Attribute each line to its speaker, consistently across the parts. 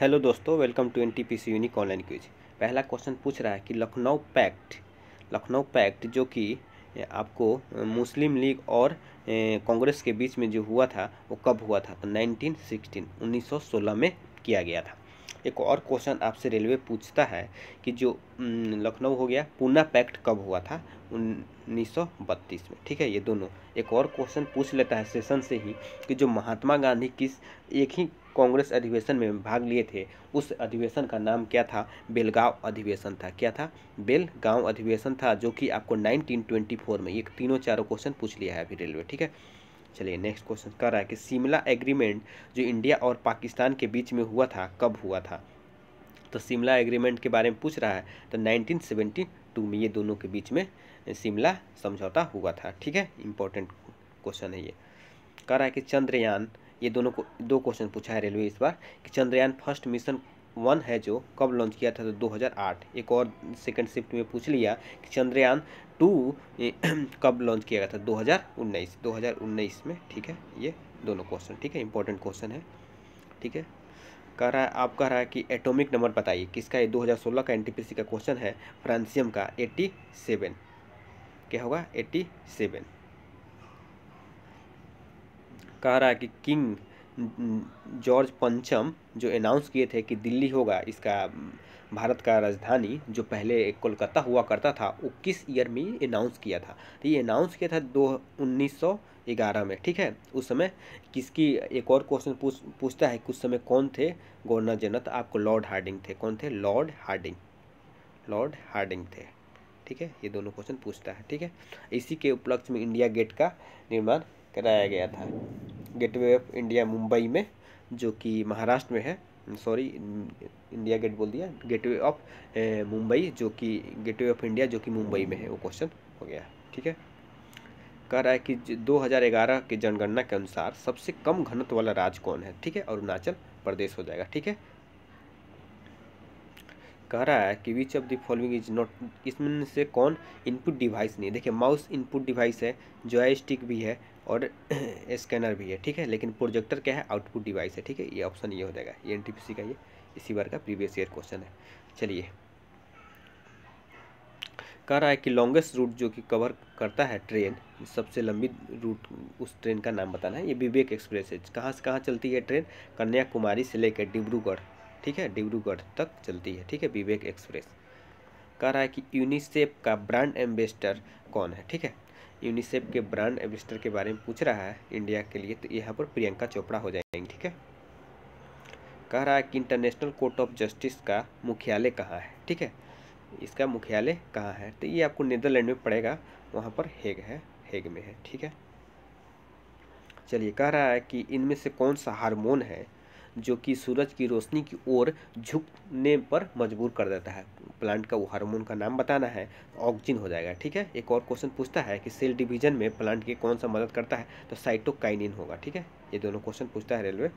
Speaker 1: hello दोस्तों welcome to N T P C unique online quiz पहला question पूछ रहा है कि लखनऊ पैक्ट लखनऊ पैक्ट जो कि आपको मुस्लिम लीग और कांग्रेस के बीच में जो हुआ था वो कब हुआ था तो 1916 1916 में किया गया था एक और क्वेश्चन आपसे रेलवे पूछता है कि जो लखनऊ हो गया पूना पैक्ट कब हुआ था 1932 में ठीक है ये दोनों एक और क्वेश्चन पूछ लेता है सेशन से ही कि जो महात्मा गांधी किस एक ही कांग्रेस अधिवेशन में भाग लिए थे उस अधिवेशन का नाम क्या था बेलगांव अधिवेशन था क्या था बेलगांव अधिवेशन था जो कि आपको 1924 में ये तीनों चारों क्वेश्चन पूछ लिया है अभी रेलवे ठीक है चलिए नेक्स्ट क्वेश्चन कह रहा है कि शिमला एग्रीमेंट जो इंडिया और पाकिस्तान के बीच में हुआ था कब हुआ था तो शिमला एग्रीमेंट के बारे में पूछ रहा है तो नाइनटीन में ये दोनों के बीच में शिमला समझौता हुआ था ठीक है इंपॉर्टेंट क्वेश्चन है ये कह रहा है कि चंद्रयान ये दोनों को दो क्वेश्चन पूछा है रेलवे इस बार कि चंद्रयान फर्स्ट मिशन वन है जो कब लॉन्च किया था तो 2008 एक और सेकंड शिफ्ट में पूछ लिया कि चंद्रयान टू कब लॉन्च किया गया था 2019 2019 में ठीक है ये दोनों क्वेश्चन ठीक है इंपॉर्टेंट क्वेश्चन है ठीक है कह रहा है आप कह रहा है कि एटॉमिक नंबर बताइए किसका ये 2016 का एनटीपीसी का क्वेश्चन है फ्रांसियम का 87 क्या होगा 87 कह रहा है कि किंग जॉर्ज पंचम जो अनाउंस किए थे कि दिल्ली होगा इसका भारत का राजधानी जो पहले कोलकाता हुआ करता था वो किस ईयर में अनाउंस किया था तो ये अनाउंस किया था दो उन्नीस सौ ग्यारह में ठीक है उस समय किसकी एक और क्वेश्चन पूछ पूछता है कि उस समय कौन थे गवर्नर जनरल तो आपको लॉर्ड हार्डिंग थे कौन थे लॉर्ड हार्डिंग लॉर्ड हार्डिंग थे ठीक है ये दोनों क्वेश्चन पूछता है ठीक है इसी के उपलक्ष्य में इंडिया गेट का निर्माण कराया गया था गेटवे ऑफ इंडिया मुंबई में जो कि महाराष्ट्र में है सॉरी इंडिया गेट बोल दिया गेटवे ऑफ मुंबई जो कि गेटवे ऑफ इंडिया जो कि मुंबई में है वो क्वेश्चन हो गया ठीक है कह रहा है कि 2011 के जनगणना के अनुसार सबसे कम घनत्व वाला राज्य कौन है ठीक है अरुणाचल प्रदेश हो जाएगा ठीक है कह रहा है कि which of the following is not इसमें से कौन इनपुट डिवाइस नहीं है देखिए माउस इनपुट डिवाइस है जॉयस्टिक भी है और स्कैनर भी है ठीक है लेकिन प्रोजेक्टर क्या है आउटपुट डिवाइस है ठीक है ये ऑप्शन ये हो जाएगा ये एन का ये इसी बार का प्रीवियस ईयर क्वेश्चन है चलिए कह रहा है कि लॉन्गेस्ट रूट जो कि कवर करता है ट्रेन सबसे लंबी रूट उस ट्रेन का नाम बताना है ये विवेक एक्सप्रेस है कहाँ से कहाँ चलती है ट्रेन कन्याकुमारी से लेकर डिब्रूगढ़ ठीक है डिब्रूगढ़ तक चलती है ठीक है विवेक एक्सप्रेस कह रहा है कि यूनिसेफ का ब्रांड एम्बेसडर कौन है ठीक है यूनिसेफ के ब्रांड एम्बेसडर के बारे में पूछ रहा है इंडिया के लिए तो यहाँ पर प्रियंका चोपड़ा हो जाएंगे ठीक है कह रहा है कि इंटरनेशनल कोर्ट ऑफ जस्टिस का मुख्यालय कहाँ है ठीक है इसका मुख्यालय कहाँ है तो ये आपको नीदरलैंड में पड़ेगा वहाँ पर हेग है हेग में है ठीक है चलिए कह रहा है कि इनमें से कौन सा हार्मोन है जो कि सूरज की रोशनी की ओर झुकने पर मजबूर कर देता है प्लांट का वो हार्मोन का नाम बताना है ऑक्जिन हो जाएगा ठीक है एक और क्वेश्चन पूछता है कि सेल डिवीजन में प्लांट के कौन सा मदद करता है तो साइटोकाइनिन होगा ठीक है ये दोनों क्वेश्चन पूछता है रेलवे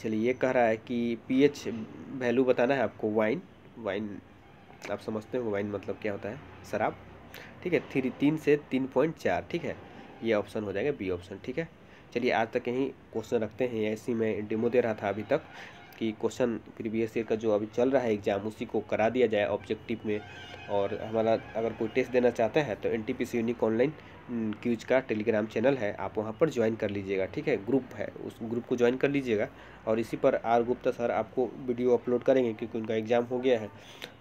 Speaker 1: चलिए ये कह रहा है कि पी वैल्यू बताना है आपको वाइन वाइन आप समझते हो वाइन मतलब क्या होता है शराब ठीक है थ्री तीन से तीन पॉइंट चार ठीक है ये ऑप्शन हो जाएगा बी ऑप्शन ठीक है चलिए आज तक यहीं क्वेश्चन रखते हैं ऐसी मैं डेमो दे रहा था अभी तक कि क्वेश्चन प्रीवियस ईयर का जो अभी चल रहा है एग्ज़ाम उसी को करा दिया जाए ऑब्जेक्टिव में और हमारा अगर कोई टेस्ट देना चाहता है तो N T P C unique online quiz का टेलीग्राम चैनल है आप वहाँ पर ज्वाइन कर लीजिएगा ठीक है ग्रुप है उस ग्रुप को ज्वाइन कर लीजिएगा और इसी पर आर गुप्ता सर आपको वीडियो अपलोड करेंगे क्योंकि उनका एग्ज़ाम हो गया है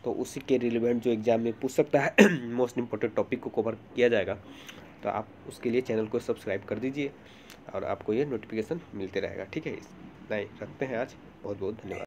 Speaker 1: तो उसी के रिलेवेंट जो एग्ज़ाम में पूछ सकता है मोस्ट इम्पोर्टेंट टॉपिक को कवर किया जाएगा तो आप उसके लिए चैनल को सब्सक्राइब कर दीजिए और आपको ये नोटिफिकेशन मिलते रहेगा ठीक है इस ही रखते हैं आज बहुत बहुत धन्यवाद